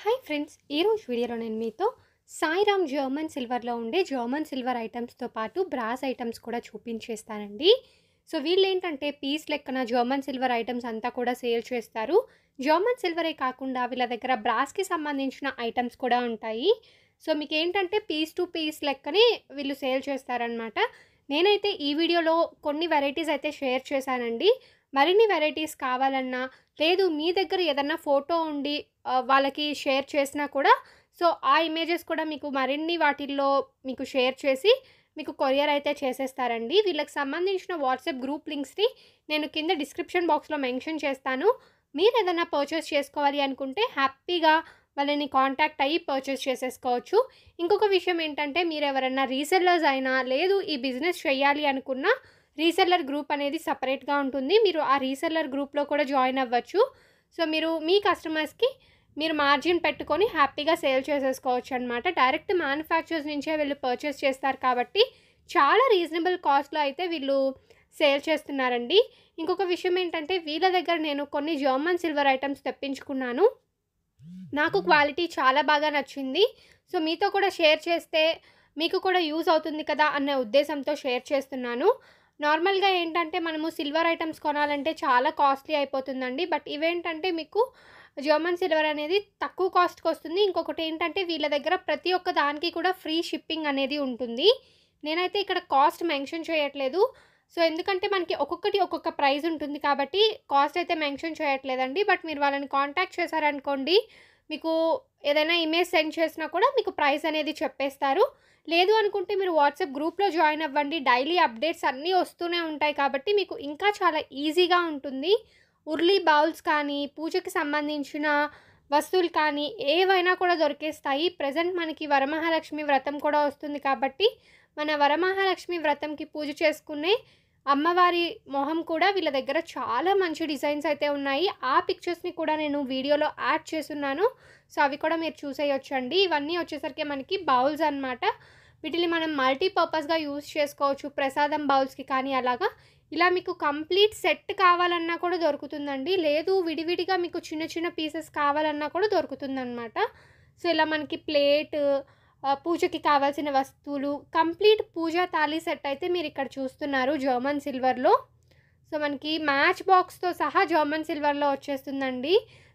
hi friends ఈరోజు వీడియోలో నేను మీతో సాయిరామ్ జర్మన్ సిల్వర్లో ఉండే జర్మన్ సిల్వర్ ఐటమ్స్తో పాటు బ్రాస్ ఐటమ్స్ కూడా చూపించేస్తానండి సో వీళ్ళు ఏంటంటే పీస్ లెక్కన జర్మన్ సిల్వర్ ఐటమ్స్ అంతా కూడా సేల్ చేస్తారు జర్మన్ సిల్వరే కాకుండా వీళ్ళ దగ్గర బ్రాస్కి సంబంధించిన ఐటమ్స్ కూడా ఉంటాయి సో మీకు ఏంటంటే పీస్ టు పీస్ లెక్కనే వీళ్ళు సేల్ చేస్తారనమాట నేనైతే ఈ వీడియోలో కొన్ని వెరైటీస్ అయితే షేర్ చేశానండి మరిన్ని వెరైటీస్ కావాలన్నా లేదు మీ దగ్గర ఏదన్నా ఫోటో ఉండి వాళ్ళకి షేర్ చేసినా కూడా సో ఆ ఇమేజెస్ కూడా మీకు మరిన్ని వాటిల్లో మీకు షేర్ చేసి మీకు కొరియర్ అయితే చేసేస్తారండి వీళ్ళకి సంబంధించిన వాట్సాప్ గ్రూప్ లింక్స్ని నేను కింద డిస్క్రిప్షన్ బాక్స్లో మెన్షన్ చేస్తాను మీరు ఏదైనా పర్చేస్ చేసుకోవాలి అనుకుంటే హ్యాపీగా వాళ్ళని కాంటాక్ట్ అయ్యి పర్చేస్ చేసేసుకోవచ్చు ఇంకొక విషయం ఏంటంటే మీరు ఎవరైనా రీసెల్లర్స్ అయినా లేదు ఈ బిజినెస్ చేయాలి అనుకున్నా రీసెల్లర్ గ్రూప్ అనేది సపరేట్గా ఉంటుంది మీరు ఆ రీసెల్లర్ గ్రూప్లో కూడా జాయిన్ అవ్వచ్చు సో మీరు మీ కస్టమర్స్కి మీరు మార్జిన్ పెట్టుకొని హ్యాపీగా సేల్ చేసేసుకోవచ్చు అనమాట డైరెక్ట్ మ్యానుఫ్యాక్చర్స్ నుంచే వీళ్ళు పర్చేస్ చేస్తారు కాబట్టి చాలా రీజనబుల్ కాస్ట్లో అయితే వీళ్ళు సేల్ చేస్తున్నారండి ఇంకొక విషయం ఏంటంటే వీళ్ళ దగ్గర నేను కొన్ని జర్మన్ సిల్వర్ ఐటమ్స్ తెప్పించుకున్నాను నాకు క్వాలిటీ చాలా బాగా నచ్చింది సో మీతో కూడా షేర్ చేస్తే మీకు కూడా యూజ్ అవుతుంది కదా అనే ఉద్దేశంతో షేర్ చేస్తున్నాను నార్మల్గా ఏంటంటే మనము సిల్వర్ ఐటమ్స్ కొనాలంటే చాలా కాస్ట్లీ అయిపోతుందండి బట్ ఇవేంటంటే మీకు జర్మన్ సిల్వర్ అనేది తక్కువ కాస్ట్కి వస్తుంది ఇంకొకటి ఏంటంటే వీళ్ళ దగ్గర ప్రతి ఒక్క దానికి కూడా ఫ్రీ షిప్పింగ్ అనేది ఉంటుంది నేనైతే ఇక్కడ కాస్ట్ మెన్షన్ చేయట్లేదు సో ఎందుకంటే మనకి ఒక్కొక్కటి ఒక్కొక్క ప్రైస్ ఉంటుంది కాబట్టి కాస్ట్ అయితే మెన్షన్ చేయట్లేదండి బట్ మీరు వాళ్ళని కాంటాక్ట్ చేశారనుకోండి మీకు ఏదైనా ఇమేజ్ సెండ్ చేసినా కూడా మీకు ప్రైస్ అనేది చెప్పేస్తారు లేదు అనుకుంటే మీరు వాట్సాప్ గ్రూప్లో జాయిన్ అవ్వండి డైలీ అప్డేట్స్ అన్నీ వస్తూనే ఉంటాయి కాబట్టి మీకు ఇంకా చాలా ఈజీగా ఉంటుంది ఉర్లీ బౌల్స్ కానీ పూజకి సంబంధించిన వస్తువులు కానీ ఏవైనా కూడా దొరికేస్తాయి ప్రజెంట్ మనకి వరమహాలక్ష్మి వ్రతం కూడా వస్తుంది కాబట్టి మన వరమహాలక్ష్మి వ్రతంకి పూజ చేసుకునే అమ్మవారి మొహం కూడా వీళ్ళ దగ్గర చాలా మంచి డిజైన్స్ అయితే ఉన్నాయి ఆ పిక్చర్స్ని కూడా నేను వీడియోలో యాడ్ చేస్తున్నాను సో అవి కూడా మీరు చూసేయొచ్చండి ఇవన్నీ వచ్చేసరికి మనకి బౌల్స్ అనమాట వీటిని మనం మల్టీపర్పస్గా యూజ్ చేసుకోవచ్చు ప్రసాదం బౌల్స్కి కానీ అలాగా ఇలా మీకు కంప్లీట్ సెట్ కావాలన్నా కూడా దొరుకుతుందండి లేదు విడివిడిగా మీకు చిన్న చిన్న పీసెస్ కావాలన్నా కూడా దొరుకుతుందన్నమాట సో ఇలా మనకి ప్లేట్ పూజకి కావాల్సిన వస్తువులు కంప్లీట్ పూజా తాళీ సెట్ అయితే మీరు ఇక్కడ చూస్తున్నారు జర్మన్ సిల్వర్లో సో మనకి మ్యాచ్ బాక్స్తో సహా జర్మన్ సిల్వర్లో వచ్చేస్తుందండి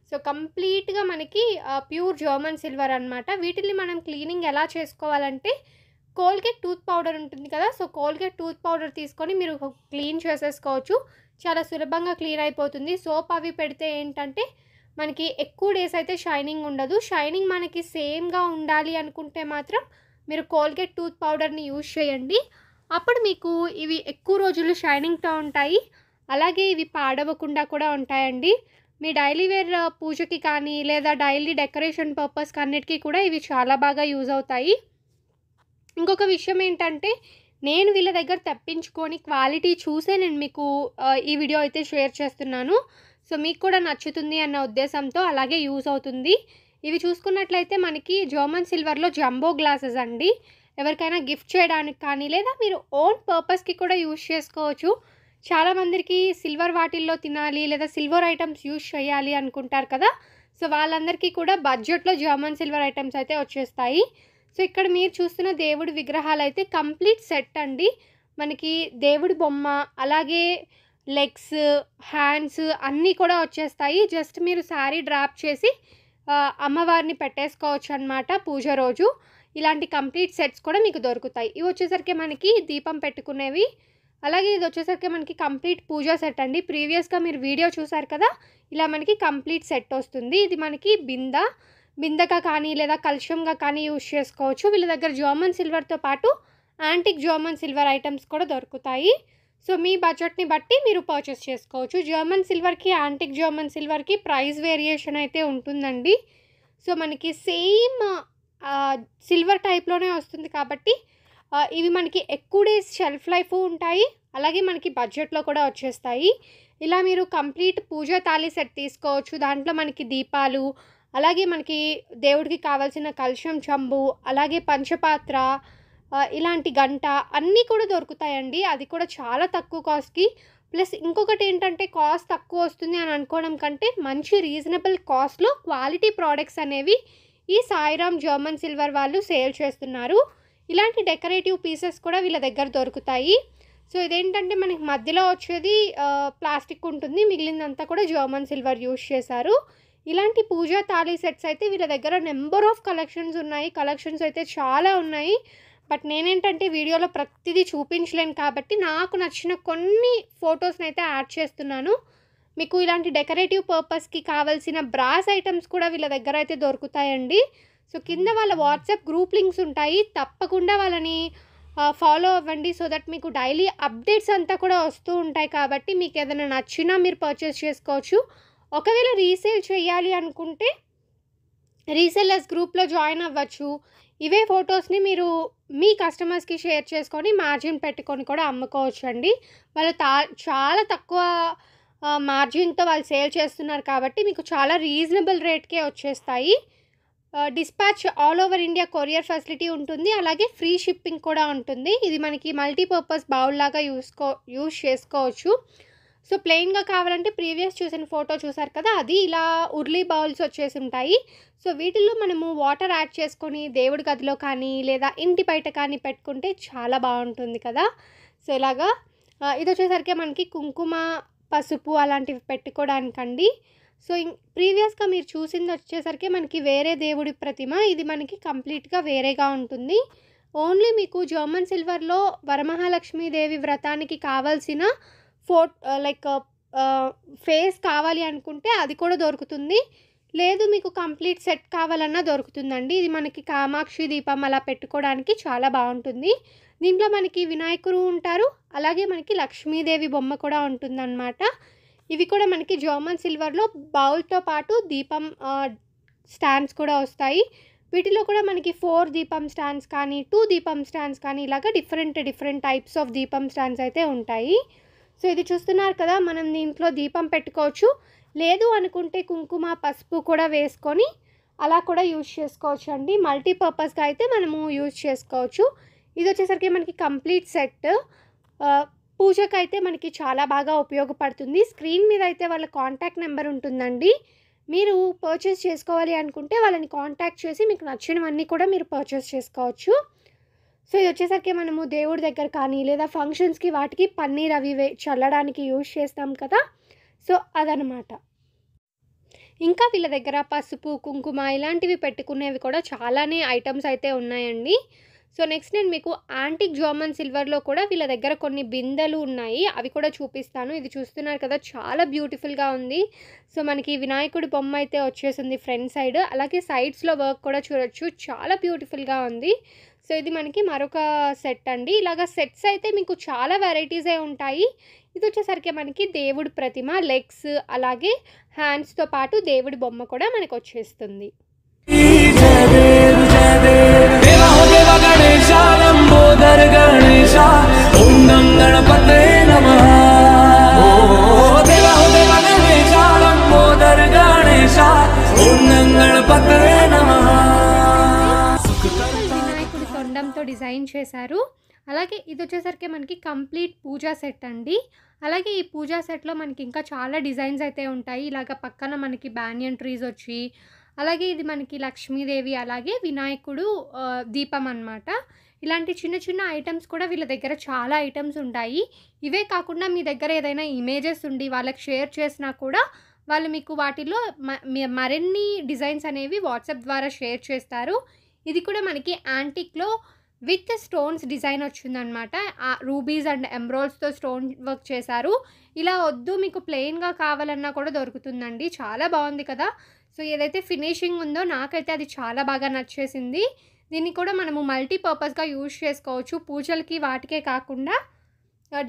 సో కంప్లీట్గా మనకి ప్యూర్ జర్మన్ సిల్వర్ అనమాట వీటిని మనం క్లీనింగ్ ఎలా చేసుకోవాలంటే కోల్గేట్ టూత్ పౌడర్ ఉంటుంది కదా సో కోల్గేట్ టూత్ పౌడర్ తీసుకొని మీరు క్లీన్ చేసేసుకోవచ్చు చాలా సులభంగా క్లీన్ అయిపోతుంది సోప్ అవి పెడితే ఏంటంటే మనకి ఎక్కువ డేస్ అయితే షైనింగ్ ఉండదు షైనింగ్ మనకి సేమ్గా ఉండాలి అనుకుంటే మాత్రం మీరు కోల్గేట్ టూత్ పౌడర్ని యూజ్ చేయండి అప్పుడు మీకు ఇవి ఎక్కువ రోజులు షైనింగ్తో ఉంటాయి అలాగే ఇవి పాడవకుండా కూడా ఉంటాయండి మీ డైలీ వేర్ పూజకి కానీ లేదా డైలీ డెకరేషన్ పర్పస్కి అన్నిటికీ కూడా ఇవి చాలా బాగా యూజ్ అవుతాయి ఇంకొక విషయం ఏంటంటే నేను వీళ్ళ దగ్గర తప్పించుకొని క్వాలిటీ చూసే నేను మీకు ఈ వీడియో అయితే షేర్ చేస్తున్నాను సో మీకు కూడా నచ్చుతుంది అన్న ఉద్దేశంతో అలాగే యూస్ అవుతుంది ఇవి చూసుకున్నట్లయితే మనకి జర్మన్ సిల్వర్లో జంబో గ్లాసెస్ అండి ఎవరికైనా గిఫ్ట్ చేయడానికి కానీ లేదా మీరు ఓన్ పర్పస్కి కూడా యూజ్ చేసుకోవచ్చు చాలామందికి సిల్వర్ వాటిల్లో తినాలి లేదా సిల్వర్ ఐటమ్స్ యూజ్ చేయాలి అనుకుంటారు కదా సో వాళ్ళందరికీ కూడా బడ్జెట్లో జర్మన్ సిల్వర్ ఐటమ్స్ అయితే వచ్చేస్తాయి సో ఇక్కడ మీరు చూస్తున్న దేవుడి విగ్రహాలు అయితే కంప్లీట్ సెట్ అండి మనకి దేవుడి బొమ్మ అలాగే లెగ్స్ హ్యాండ్స్ అన్నీ కూడా వచ్చేస్తాయి జస్ట్ మీరు శారీ డ్రాప్ చేసి అమ్మవారిని పెట్టేసుకోవచ్చు అనమాట పూజ రోజు ఇలాంటి కంప్లీట్ సెట్స్ కూడా మీకు దొరుకుతాయి ఇవి వచ్చేసరికి మనకి దీపం పెట్టుకునేవి అలాగే ఇది వచ్చేసరికి మనకి కంప్లీట్ పూజా సెట్ అండి ప్రీవియస్గా మీరు వీడియో చూసారు కదా ఇలా మనకి కంప్లీట్ సెట్ వస్తుంది ఇది మనకి బింద బిందగా కానీ లేదా కల్షియంగా కానీ యూజ్ చేసుకోవచ్చు వీళ్ళ దగ్గర జర్మన్ సిల్వర్తో పాటు యాంటిక్ జర్మన్ సిల్వర్ ఐటమ్స్ కూడా దొరుకుతాయి సో మీ బడ్జెట్ని బట్టి మీరు పర్చేస్ చేసుకోవచ్చు జర్మన్ సిల్వర్కి యాంటిక్ జర్మన్ సిల్వర్కి ప్రైస్ వేరియేషన్ అయితే ఉంటుందండి సో మనకి సేమ్ సిల్వర్ టైప్లోనే వస్తుంది కాబట్టి ఇవి మనకి ఎక్కువ డేస్ షెల్ఫ్ లైఫ్ ఉంటాయి అలాగే మనకి బడ్జెట్లో కూడా వచ్చేస్తాయి ఇలా మీరు కంప్లీట్ పూజా తాళి సెట్ తీసుకోవచ్చు దాంట్లో మనకి దీపాలు అలాగే మనకి దేవుడికి కావాల్సిన కలుషం చెంబు అలాగే పంచపాత్ర ఇలాంటి గంట అన్నీ కూడా దొరుకుతాయండి అది కూడా చాలా తక్కువ కాస్ట్కి ప్లస్ ఇంకొకటి ఏంటంటే కాస్ట్ తక్కువ వస్తుంది అని అనుకోవడం కంటే మంచి రీజనబుల్ కాస్ట్లో క్వాలిటీ ప్రోడక్ట్స్ అనేవి ఈ సాయిరామ్ జర్మన్ సిల్వర్ వాళ్ళు సేల్ చేస్తున్నారు ఇలాంటి డెకరేటివ్ పీసెస్ కూడా వీళ్ళ దగ్గర దొరుకుతాయి సో ఇదేంటంటే మనకి మధ్యలో వచ్చేది ప్లాస్టిక్ ఉంటుంది మిగిలిందంతా కూడా జర్మన్ సిల్వర్ యూజ్ చేశారు ఇలాంటి పూజా తాళీ సెట్స్ అయితే వీళ్ళ దగ్గర నెంబర్ ఆఫ్ కలెక్షన్స్ ఉన్నాయి కలెక్షన్స్ అయితే చాలా ఉన్నాయి బట్ నేనేంటంటే వీడియోలో ప్రతిదీ చూపించలేను కాబట్టి నాకు నచ్చిన కొన్ని ఫొటోస్ని అయితే యాడ్ చేస్తున్నాను మీకు ఇలాంటి డెకరేటివ్ పర్పస్కి కావాల్సిన బ్రాస్ ఐటమ్స్ కూడా వీళ్ళ దగ్గర అయితే దొరుకుతాయండి సో కింద వాళ్ళ వాట్సాప్ గ్రూప్ లింక్స్ ఉంటాయి తప్పకుండా వాళ్ళని ఫాలో అవ్వండి సో దట్ మీకు డైలీ అప్డేట్స్ అంతా కూడా వస్తూ ఉంటాయి కాబట్టి మీకు ఏదైనా నచ్చినా మీరు పర్చేస్ చేసుకోవచ్చు ఒకవేళ రీసేల్ చేయాలి అనుకుంటే రీసెల్లర్స్ గ్రూప్లో జాయిన్ అవ్వచ్చు ఇవే ఫొటోస్ని మీరు మీ కస్టమర్స్కి షేర్ చేసుకొని మార్జిన్ పెట్టుకొని కూడా అమ్ముకోవచ్చు అండి వాళ్ళు తా చాలా తక్కువ మార్జిన్తో వాళ్ళు సేల్ చేస్తున్నారు కాబట్టి మీకు చాలా రీజనబుల్ రేట్కే వచ్చేస్తాయి dispatch all over India courier facility ఉంటుంది అలాగే ఫ్రీ షిప్పింగ్ కూడా ఉంటుంది ఇది మనకి మల్టీపర్పస్ బౌల్ లాగా యూస్కో యూస్ చేసుకోవచ్చు సో ప్లెయిన్గా కావాలంటే ప్రీవియస్ చూసిన ఫోటో చూసారు కదా అది ఇలా ఉర్లీ బౌల్స్ వచ్చేసి ఉంటాయి సో వీటిల్లో మనము వాటర్ యాడ్ చేసుకొని దేవుడి గదిలో కానీ లేదా ఇంటి బయట కానీ పెట్టుకుంటే చాలా బాగుంటుంది కదా సో ఇలాగా ఇది వచ్చేసరికి మనకి కుంకుమ పసుపు అలాంటివి పెట్టుకోవడానికండి సో ప్రీవియస్గా మీరు చూసింది వచ్చేసరికి మనకి వేరే దేవుడి ప్రతిమ ఇది మనకి కంప్లీట్గా వేరేగా ఉంటుంది ఓన్లీ మీకు జర్మన్ సిల్వర్లో వరమహాలక్ష్మీదేవి వ్రతానికి కావాల్సిన ఫో లైక్ ఫేస్ కావాలి అనుకుంటే అది కూడా దొరుకుతుంది లేదు మీకు కంప్లీట్ సెట్ కావాలన్నా దొరుకుతుందండి ఇది మనకి కామాక్షి దీపం అలా పెట్టుకోవడానికి చాలా బాగుంటుంది దీంట్లో మనకి వినాయకుడు ఉంటారు అలాగే మనకి లక్ష్మీదేవి బొమ్మ కూడా ఉంటుందన్నమాట ఇవి కూడా మనకి జర్మన్ సిల్వర్లో బౌల్తో పాటు దీపం స్టాండ్స్ కూడా వస్తాయి వీటిలో కూడా మనకి ఫోర్ దీపం స్టాండ్స్ కానీ టూ దీపం స్టాండ్స్ కానీ ఇలాగ డిఫరెంట్ డిఫరెంట్ టైప్స్ ఆఫ్ దీపం స్టాండ్స్ అయితే ఉంటాయి సో ఇది చూస్తున్నారు కదా మనం దీంట్లో దీపం పెట్టుకోవచ్చు లేదు అనుకుంటే కుంకుమ పసుపు కూడా వేసుకొని అలా కూడా యూజ్ చేసుకోవచ్చు అండి మల్టీపర్పస్గా అయితే మనము యూజ్ చేసుకోవచ్చు ఇది వచ్చేసరికి మనకి కంప్లీట్ సెట్ పూజకు అయితే మనకి చాలా బాగా ఉపయోగపడుతుంది స్క్రీన్ మీద అయితే వాళ్ళ కాంటాక్ట్ నెంబర్ ఉంటుందండి మీరు పర్చేస్ చేసుకోవాలి అనుకుంటే వాళ్ళని కాంటాక్ట్ చేసి మీకు నచ్చినవన్నీ కూడా మీరు పర్చేస్ చేసుకోవచ్చు సో ఇది వచ్చేసరికి మనము దేవుడి దగ్గర కానీ లేదా ఫంక్షన్స్కి వాటికి పన్నీర్ అవి చల్లడానికి యూజ్ చేస్తాం కదా సో అదనమాట ఇంకా వీళ్ళ దగ్గర పసుపు కుంకుమ ఇలాంటివి పెట్టుకునేవి కూడా చాలానే ఐటమ్స్ అయితే ఉన్నాయండి సో నెక్స్ట్ నేను మీకు యాంటిక్ జామన్ సిల్వర్లో కూడా వీళ్ళ దగ్గర కొన్ని బిందెలు ఉన్నాయి అవి కూడా చూపిస్తాను ఇది చూస్తున్నారు కదా చాలా బ్యూటిఫుల్గా ఉంది సో మనకి వినాయకుడి బొమ్మ అయితే వచ్చేసింది ఫ్రంట్ సైడ్ అలాగే సైడ్స్లో వర్క్ కూడా చూడొచ్చు చాలా బ్యూటిఫుల్గా ఉంది సో ఇది మనకి మరొక సెట్ అండి ఇలాగ సెట్స్ అయితే మీకు చాలా వెరైటీసే ఉంటాయి ఇది వచ్చేసరికి మనకి దేవుడి ప్రతిమ లెగ్స్ అలాగే హ్యాండ్స్తో పాటు దేవుడి బొమ్మ కూడా మనకు వచ్చేస్తుంది దేవ గణేశ లంబోదర గణేశ గణపతే నమ డిజైన్ చేశారు అలాగే ఇది వచ్చేసరికి మనకి కంప్లీట్ పూజా సెట్ అండి అలాగే ఈ పూజా సెట్లో మనకి ఇంకా చాలా డిజైన్స్ అయితే ఉంటాయి ఇలాగ పక్కన మనకి బ్యానియన్ ట్రీస్ వచ్చి అలాగే ఇది మనకి లక్ష్మీదేవి అలాగే వినాయకుడు దీపం అనమాట ఇలాంటి చిన్న చిన్న ఐటమ్స్ కూడా వీళ్ళ దగ్గర చాలా ఐటమ్స్ ఉంటాయి ఇవే కాకుండా మీ దగ్గర ఏదైనా ఇమేజెస్ ఉండి వాళ్ళకి షేర్ చేసినా కూడా వాళ్ళు మీకు వాటిలో మరిన్ని డిజైన్స్ అనేవి వాట్సాప్ ద్వారా షేర్ చేస్తారు ఇది కూడా మనకి యాంటిక్లో విత్ స్టోన్స్ డిజైన్ వచ్చిందనమాట రూబీస్ అండ్ ఎంబ్రాయిడ్స్తో స్టోన్ వర్క్ చేశారు ఇలా వద్దు మీకు ప్లెయిన్గా కావాలన్నా కూడా దొరుకుతుందండి చాలా బాగుంది కదా సో ఏదైతే ఫినిషింగ్ ఉందో నాకైతే అది చాలా బాగా నచ్చేసింది దీన్ని కూడా మనము మల్టీపర్పస్గా యూజ్ చేసుకోవచ్చు పూజలకి వాటికే కాకుండా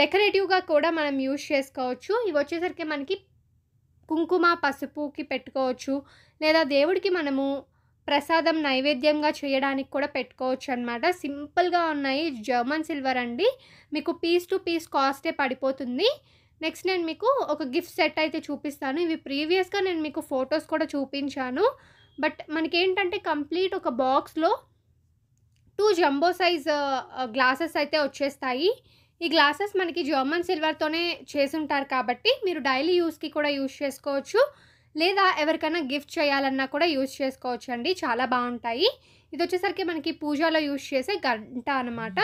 డెకరేటివ్గా కూడా మనం యూజ్ చేసుకోవచ్చు ఇవి వచ్చేసరికి మనకి కుంకుమ పసుపుకి పెట్టుకోవచ్చు లేదా దేవుడికి మనము ప్రసాదం నైవేద్యంగా చేయడానికి కూడా పెట్టుకోవచ్చు అనమాట సింపుల్గా ఉన్నాయి జర్మన్ సిల్వర్ అండి మీకు పీస్ టు పీస్ కాస్టే పడిపోతుంది నెక్స్ట్ నేను మీకు ఒక గిఫ్ట్ సెట్ అయితే చూపిస్తాను ఇవి ప్రీవియస్గా నేను మీకు ఫొటోస్ కూడా చూపించాను బట్ మనకేంటంటే కంప్లీట్ ఒక బాక్స్లో టూ జంబో సైజ్ గ్లాసెస్ అయితే వచ్చేస్తాయి ఈ గ్లాసెస్ మనకి జర్మన్ సిల్వర్తోనే చేసుంటారు కాబట్టి మీరు డైలీ యూస్కి కూడా యూజ్ చేసుకోవచ్చు లేదా ఎవరికైనా గిఫ్ట్ చేయాలన్నా కూడా యూజ్ చేసుకోవచ్చు అండి చాలా బాగుంటాయి ఇది వచ్చేసరికి మనకి పూజలో యూజ్ చేసే గంట అనమాట